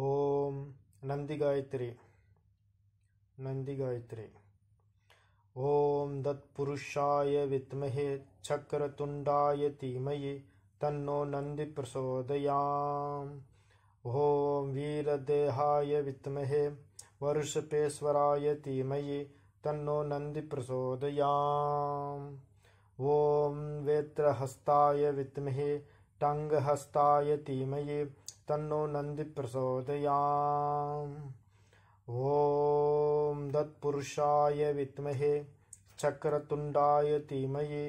ॐ नन्दिगायत्री ॐ दत्पुरुषाय विद्महे चक्रतुण्डाय धीमहि तन्नो नन्दिप्रसोदयाम ॐ वीरदेहाय विद्महे वरुषपेश्वराय धीमहि तन्नो नन्दिप्रसोदयां ॐ वेत्रहस्ताय विद्महे धीमहि तन्नो नन्दप्रसोदयाम ॐ दत्पुरुषाय विद्महे धीमहि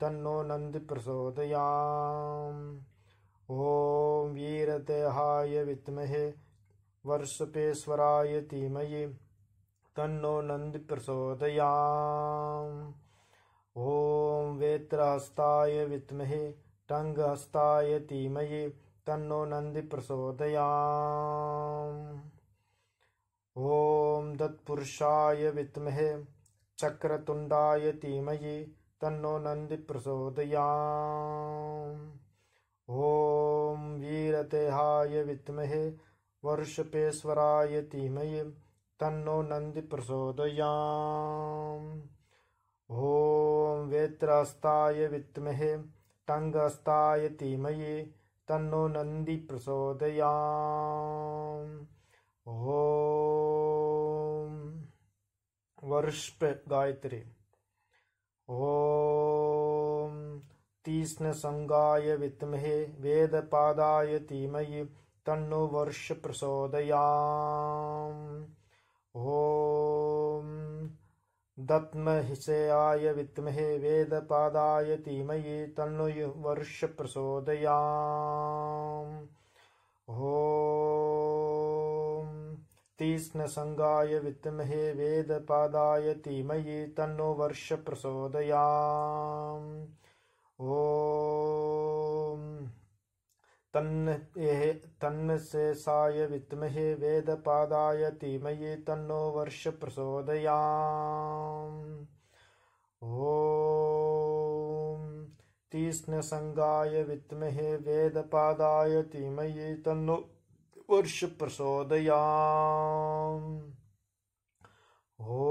तन्नो नन्दप्रसोदयाम ॐ वीरदेहाय विद्महे वर्षपेश्वराय धीमहि तन्नो नन्दप्रसोदयाम ॐ वेत्रहस्ताय वित्महे टङ्गहस्तायतिमहे तन्नो नन्दिप्रसोदयाम ॐ दत्पुरुषाय विद्महे चक्रतुण्डाय तिमहे तन्नो नन्दीप्रसोदयाम ॐ वीरतेहाय विद्महे वर्षपेश्वराय तिमहे तन्नो नन्दीप्रसोदया ॐ वेत्रहस्ताय वित्महे टंगस्ताय धीमहि तन्नो नन्दिप्रचोदयाम् ॐ वर्ष्प गायत्री ॐ तीक्ष्णसङ्गाय विद्महे वेदपादाय धीमहि तन्नो वर्ष प्रसोदया ॐ दत्महिषेयाय विद्महे वेदपादायतिमयि तन्ु वर्षप्रसोदया तीक्ष्णसङ्गाय विद्महे तीमये तन्नो वर्षप्रसोदयाम् तन्मशेषाय विद्महे वेदपादाय धीमहि तन्नो वर्षप्रचोदयाम् ॐ तीक्ष्णसङ्गाय विद्महे वेदपादाय धीमहि तन्नो वर्षप्रचोदयाम् ॐ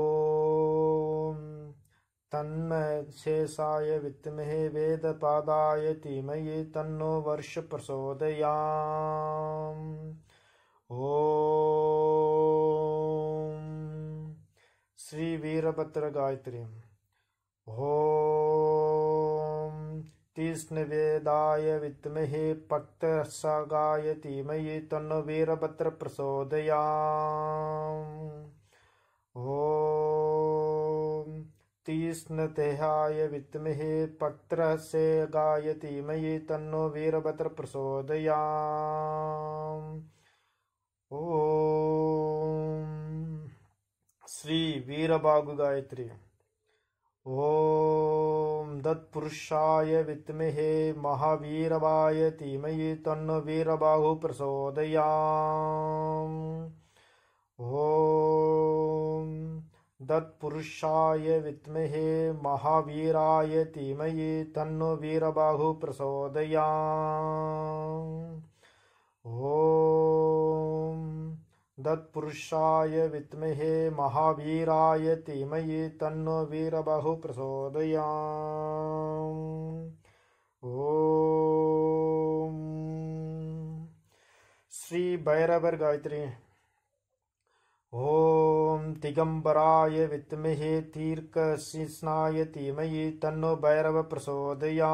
तन्मय शेषाय वेद वेदपादाय धीमहि तन्नो वर्षप्रचोदयाम् ॐ श्रीवीरभद्र गायत्रीम् ॐ तीष्णवेदाय विद्महे पक्तरसागाय धीमहि तन्नो वीरभद्र प्रसोदयाम ॐ तीस्न तेहाय पत्र से गायति मयि तन्नो वीरभद्र प्रसोदया ॐ श्री वीरबागु गायत्री ॐ दत्पुरुषाय विद्महे महावीरवाय धीमहि तन्नो वीरबाहु प्रचोदयाम् ॐ तत्पुरुषाय विद्महे महावीराय धीमहि तन्नो वीरबाहु प्रसोदया ॐ तत्पुरुषाय विद्महे महावीराय धीमहि तन्नो वीरबाहु प्रचोदया ॐ श्री भैरवर गायत्री दिगम्बराय वित्महे भैरव तनु भैरवप्रसोदया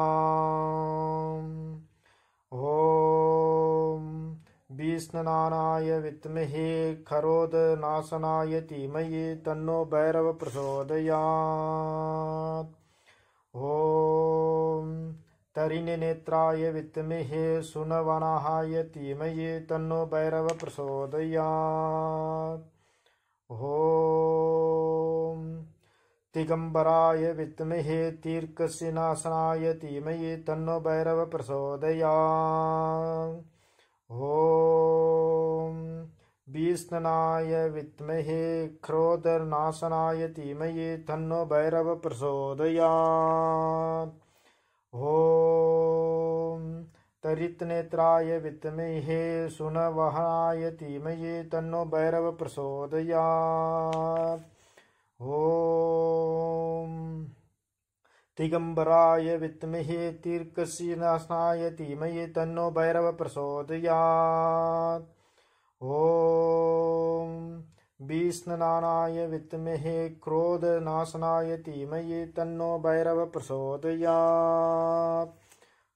भीष्णनानाय वित्महे खरोदनाशनाय धीमहि तन्नो भैरवप्रसोदया ॐ वित्महे सुनवनाहाय धीमहि तन्नो प्रसोदयात् ॐ दिगम्बराय वित्महे तीर्कसिनाशनाय तन्नो तन्ो भैरवप्रसोदया ॐ भीष्णनाय विद्महे क्रोधर्नाशनाय तन्नो तन्ो भैरवप्रसोदया ॐ हे सुन सुनवहाय धीमहि तन्नो भैरव प्रचोदयात् ॐ दिगम्बराय विद्महे तीर्कसिनास्नाय धीमहि तन्नो भैरव प्रसोदया ॐ विष्णनानाय विद्महे क्रोधनाशनाय धीमहि तन्नो भैरव प्रसोदया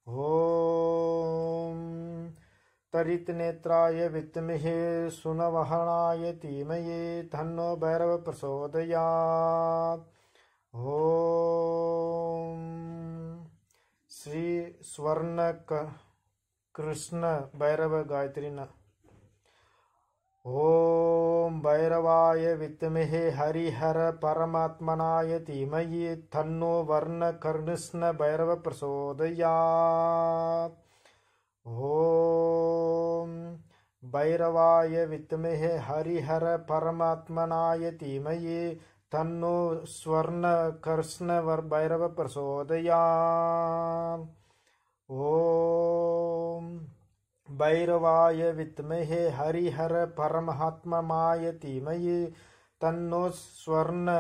ॐ तरितनेत्राय विद्महे सुनवहणाय धीमहि धन्नो भैरव प्रचोदयात् ॐ श्री स्वर्ण कृष्ण भैरव गायत्री न ॐ ॐ भैरवाय वित्महे हरिहर परमात्मनाय धीमहि तन्नो वर्णकर्णस्न कृष्ण भैरवप्रसोदया ॐ भैरवाय वित्महे हरिहर परमात्मनाय धीमहि तन्नो स्वर्ण कृष्ण भैरवप्रसोदया ॐ भैरवाय विद्महे हरिहर परमात्ममाय धीमहि तन्नो स्वर्ण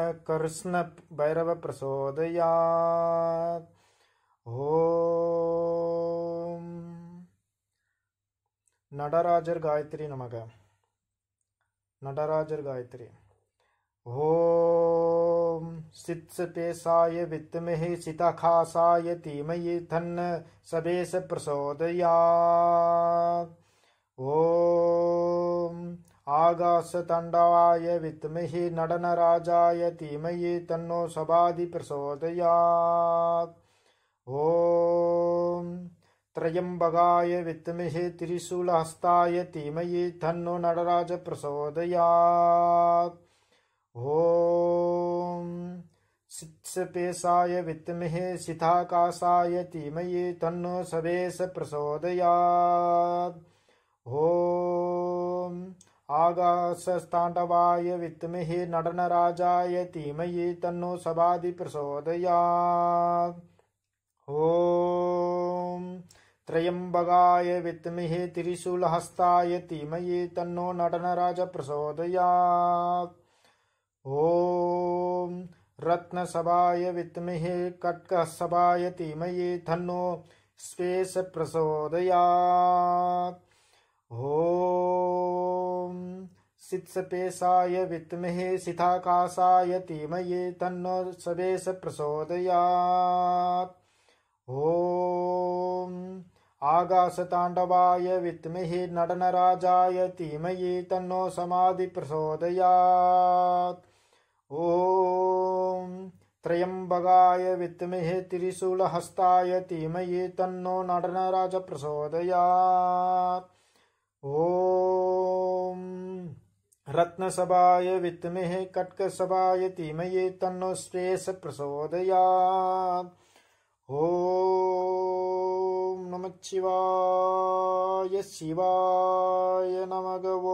भैरव प्रसोदया हो நடராஜர் காயத்ரி நமக நடராஜர் காயத்ரி ஓ सित्सपेशाय वित्महे सिताकासाय तिमहे तन्न प्रसोदया ॐ आकाशतण्डाय वित्महे नडनराजाय तिमहे तन्नो सवादिप्रसोदयात् ॐ त्रयम्बगाय वित्महे त्रिशूलहस्ताय तिमहे तन्नो प्रसोदया ॐ सित्सपेशाय विद्महे सिथाकाशाय तीमये तन्नो सवेशप्रसोदयात् ॐ आकाशस्ताण्डवाय विद्महे तीमये तन्नो प्रसोदयात् ॐ त्र्यम्बगाय वित्महे तीमये तन्नो नडनराजप्रसोदयात् ॐ रत्नसभाय वित्महे कट्कः धन्नो स्पेश प्रसोदयात् ॐ सित्सपेशाय वित्महे सिथाकाशाय तिमयि तन्नो प्रसोदयात् ॐ आकाशताण्डवाय वित्महे नडनराजायतिमयि तन्नो समाधिप्रसोदयात् ॐ त्रयम्बगाय त्रिशूलहस्ताय तीमये तन्नो नाडनराजप्रसोदयात् ॐ रत्नसभाय रत्नसवाय कटकसभाय तीमये तन्नो स्वेशप्रसोदयात् ॐ नमच्छिवाय शिवाय नमगव